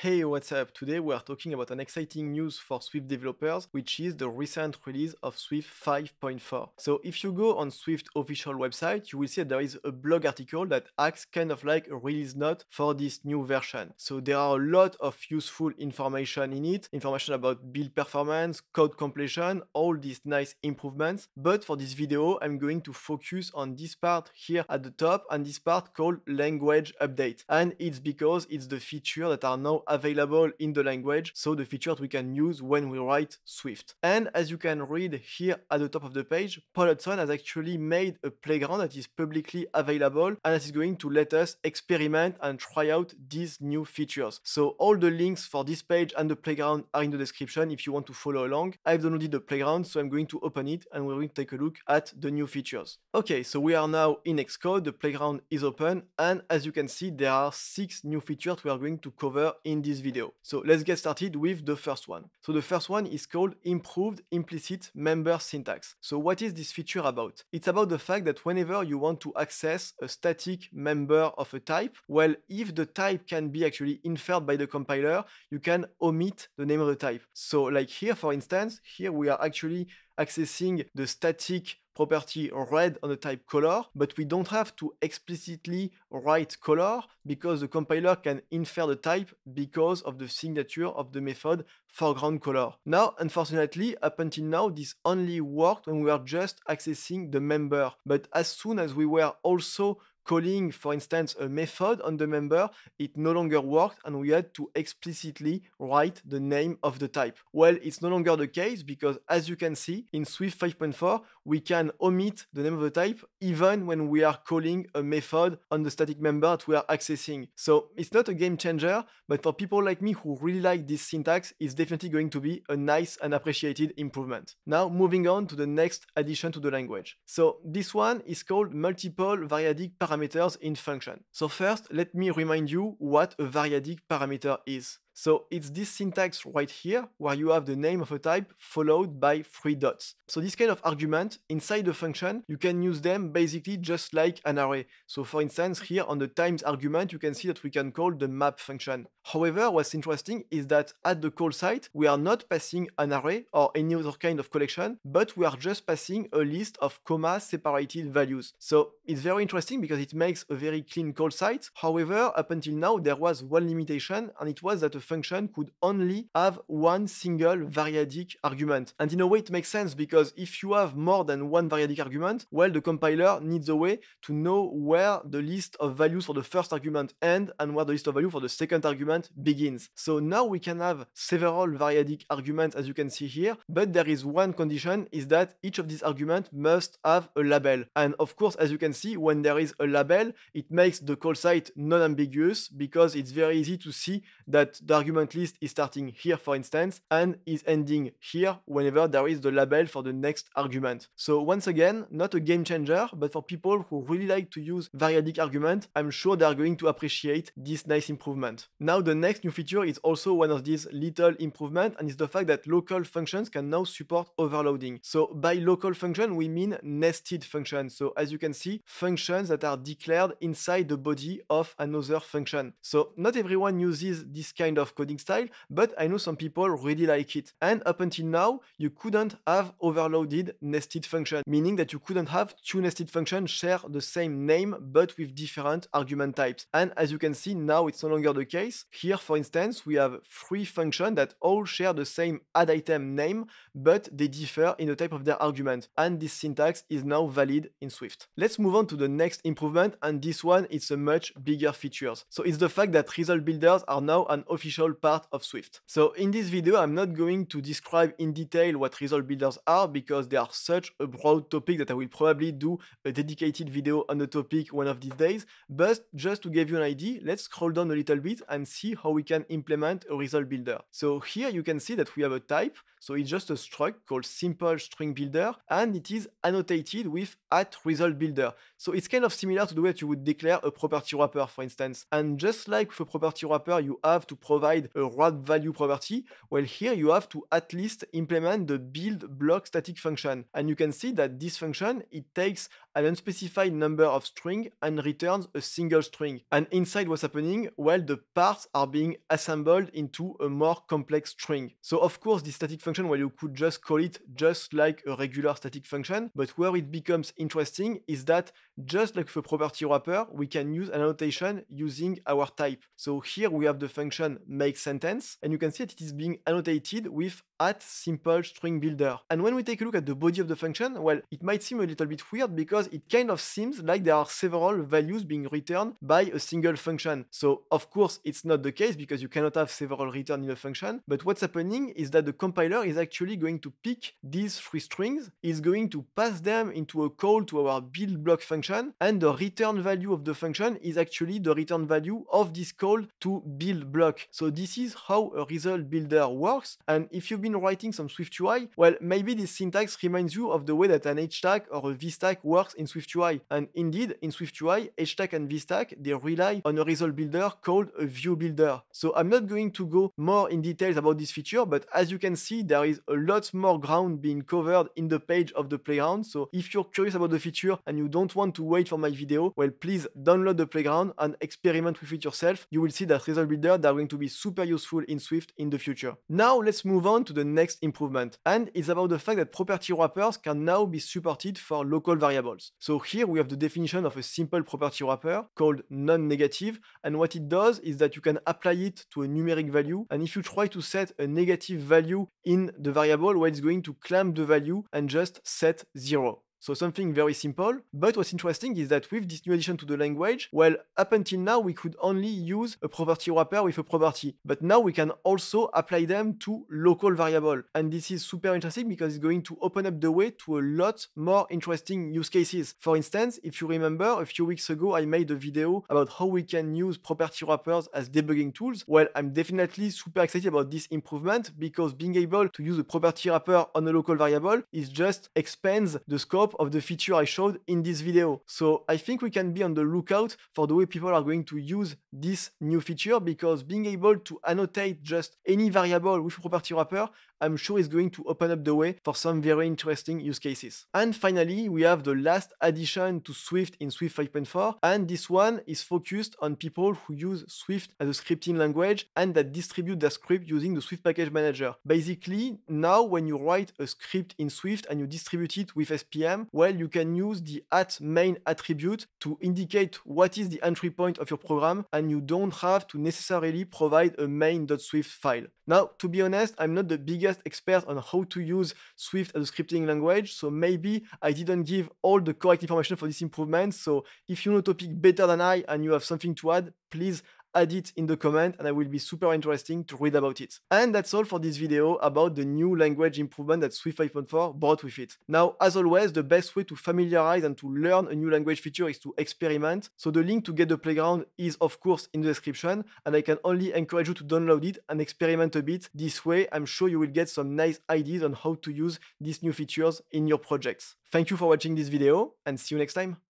Hey, what's up? Today we are talking about an exciting news for Swift developers, which is the recent release of Swift 5.4. So if you go on Swift official website, you will see that there is a blog article that acts kind of like a release note for this new version. So there are a lot of useful information in it, information about build performance, code completion, all these nice improvements. But for this video, I'm going to focus on this part here at the top and this part called language update. And it's because it's the feature that are now available in the language, so the features we can use when we write Swift. And as you can read here at the top of the page, Paul Hudson has actually made a playground that is publicly available and that is going to let us experiment and try out these new features. So all the links for this page and the playground are in the description if you want to follow along. I've downloaded the playground, so I'm going to open it and we're going to take a look at the new features. Okay, so we are now in Xcode, the playground is open, and as you can see, there are six new features we are going to cover in in this video. So let's get started with the first one. So the first one is called Improved Implicit Member Syntax. So what is this feature about? It's about the fact that whenever you want to access a static member of a type, well, if the type can be actually inferred by the compiler, you can omit the name of the type. So like here, for instance, here we are actually accessing the static property red on the type color, but we don't have to explicitly write color because the compiler can infer the type because of the signature of the method foreground color. Now, unfortunately, up until now, this only worked when we were just accessing the member, but as soon as we were also calling, for instance, a method on the member, it no longer worked and we had to explicitly write the name of the type. Well, it's no longer the case because as you can see in Swift 5.4, we can omit the name of the type even when we are calling a method on the static member that we are accessing. So it's not a game changer, but for people like me who really like this syntax, it's definitely going to be a nice and appreciated improvement. Now moving on to the next addition to the language. So this one is called multiple variadic parameters parameters in function. So first, let me remind you what a variadic parameter is. So it's this syntax right here where you have the name of a type followed by three dots. So this kind of argument inside the function, you can use them basically just like an array. So for instance, here on the times argument, you can see that we can call the map function. However, what's interesting is that at the call site, we are not passing an array or any other kind of collection, but we are just passing a list of comma separated values. So it's very interesting because it makes a very clean call site. However, up until now, there was one limitation and it was that a function could only have one single variadic argument. And in a way, it makes sense because if you have more than one variadic argument, well, the compiler needs a way to know where the list of values for the first argument end and where the list of values for the second argument begins. So now we can have several variadic arguments as you can see here, but there is one condition is that each of these arguments must have a label. And of course, as you can see, when there is a label, it makes the call site non-ambiguous because it's very easy to see that the argument list is starting here, for instance, and is ending here whenever there is the label for the next argument. So once again, not a game changer, but for people who really like to use variadic argument, I'm sure they are going to appreciate this nice improvement. Now the next new feature is also one of these little improvement and is the fact that local functions can now support overloading. So by local function, we mean nested functions. So as you can see, functions that are declared inside the body of another function. So not everyone uses this kind of coding style, but I know some people really like it. And up until now, you couldn't have overloaded nested function, meaning that you couldn't have two nested functions share the same name but with different argument types. And as you can see, now it's no longer the case. Here, for instance, we have three functions that all share the same add item name, but they differ in the type of their argument. And this syntax is now valid in Swift. Let's move on to the next improvement, and this one is a much bigger feature. So it's the fact that result builders are now an official official part of Swift. So in this video, I'm not going to describe in detail what result builders are because they are such a broad topic that I will probably do a dedicated video on the topic one of these days. But just to give you an idea, let's scroll down a little bit and see how we can implement a result builder. So here you can see that we have a type. So it's just a struct called simple string builder and it is annotated with at result builder. So it's kind of similar to the way that you would declare a property wrapper, for instance. And just like with a property wrapper, you have to provide provide a wrap value property, well here you have to at least implement the build block static function. And you can see that this function, it takes an unspecified number of string and returns a single string. And inside what's happening, well, the parts are being assembled into a more complex string. So of course, this static function, well, you could just call it just like a regular static function, but where it becomes interesting is that just like for property wrapper, we can use an annotation using our type. So here we have the function make sentence. And you can see that it is being annotated with at simple string builder. And when we take a look at the body of the function, well, it might seem a little bit weird because it kind of seems like there are several values being returned by a single function. So of course, it's not the case because you cannot have several returned in a function. But what's happening is that the compiler is actually going to pick these three strings, is going to pass them into a call to our build block function, and the return value of the function is actually the return value of this call to build block. So this is how a result builder works. And if you've been writing some Swift UI, well, maybe this syntax reminds you of the way that an HTAG or a VStack works in Swift UI. And indeed, in Swift UI, and VStack, they rely on a result builder called a view builder. So I'm not going to go more in details about this feature, but as you can see, there is a lot more ground being covered in the page of the playground. So if you're curious about the feature and you don't want to wait for my video, well, please download the playground and experiment with it yourself. You will see that result builder, they are going to be super useful in Swift in the future. Now let's move on to the next improvement, and it's about the fact that property wrappers can now be supported for local variables. So here we have the definition of a simple property wrapper called non-negative, and what it does is that you can apply it to a numeric value, and if you try to set a negative value in the variable, well, it's going to clamp the value and just set zero. So something very simple, but what's interesting is that with this new addition to the language, well, up until now we could only use a property wrapper with a property, but now we can also apply them to local variable. And this is super interesting because it's going to open up the way to a lot more interesting use cases. For instance, if you remember, a few weeks ago I made a video about how we can use property wrappers as debugging tools. Well, I'm definitely super excited about this improvement because being able to use a property wrapper on a local variable is just expands the scope scope of the feature I showed in this video. So I think we can be on the lookout for the way people are going to use this new feature because being able to annotate just any variable with property wrapper I'm sure is going to open up the way for some very interesting use cases. And finally, we have the last addition to Swift in Swift 5.4, and this one is focused on people who use Swift as a scripting language and that distribute their script using the Swift Package Manager. Basically, now when you write a script in Swift and you distribute it with SPM, them? Well, you can use the at main attribute to indicate what is the entry point of your program and you don't have to necessarily provide a main.swift file. Now, to be honest, I'm not the biggest expert on how to use Swift as a scripting language, so maybe I didn't give all the correct information for this improvement. So if you know topic better than I and you have something to add, please add it in the comment and I will be super interesting to read about it. And that's all for this video about the new language improvement that Swift 5.4 brought with it. Now, as always, the best way to familiarize and to learn a new language feature is to experiment. So the link to get the playground is of course in the description and I can only encourage you to download it and experiment a bit. This way, I'm sure you will get some nice ideas on how to use these new features in your projects. Thank you for watching this video and see you next time.